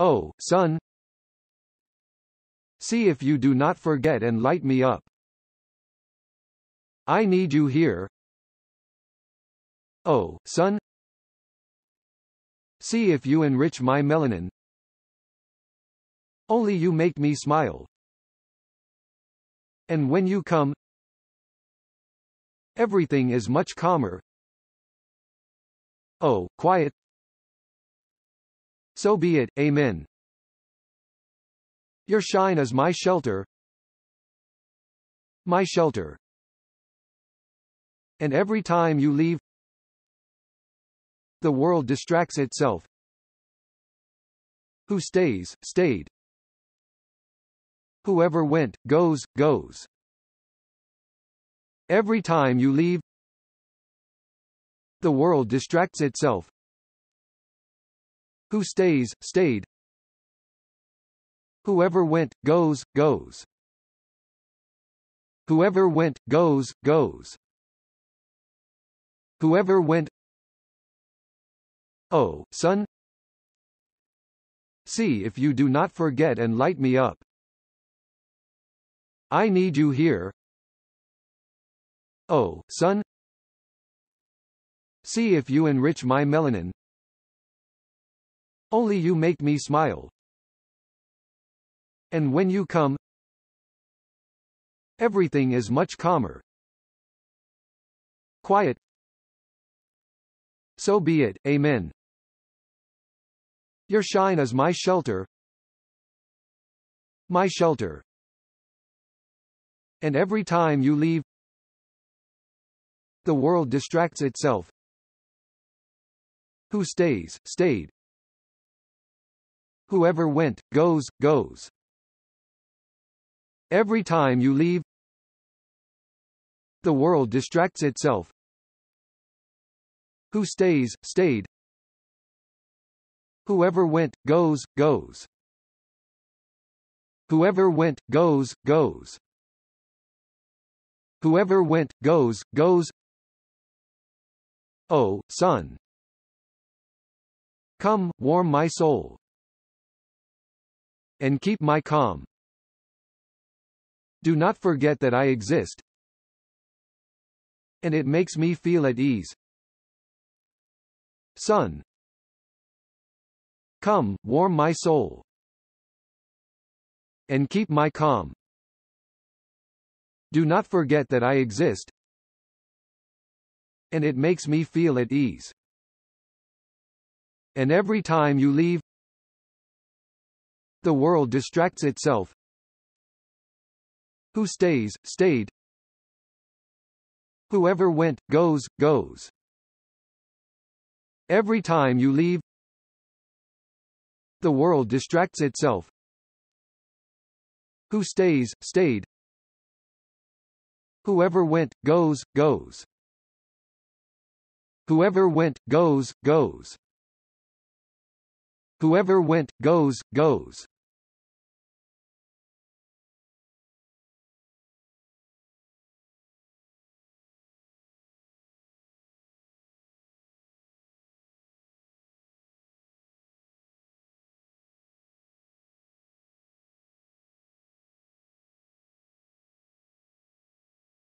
O, oh, Sun See if you do not forget and light me up. I need you here. O, oh, Sun See if you enrich my melanin. Only you make me smile. And when you come, everything is much calmer. Oh, quiet. So be it, Amen. Your shine is my shelter, my shelter. And every time you leave, the world distracts itself. Who stays, stayed. Whoever went, goes, goes. Every time you leave, the world distracts itself. Who stays, stayed. Whoever went, goes, goes. Whoever went, goes, goes. Whoever went Oh, sun See if you do not forget and light me up. I need you here. Oh, sun See if you enrich my melanin. Only you make me smile. And when you come, everything is much calmer. Quiet. So be it, amen. Your shine is my shelter. My shelter. And every time you leave, the world distracts itself. Who stays, stayed. Whoever went, goes, goes. Every time you leave, the world distracts itself. Who stays, stayed. Whoever went, goes, goes. Whoever went, goes, goes. Whoever went, goes, goes. O, oh, sun. Come, warm my soul. And keep my calm. Do not forget that I exist. And it makes me feel at ease. Sun. Come, warm my soul. And keep my calm. Do not forget that I exist. And it makes me feel at ease. And every time you leave, the world distracts itself who stays, stayed whoever went, goes, goes every time you leave the world distracts itself who stays, stayed whoever went, goes, goes whoever went, goes, goes whoever went, goes, goes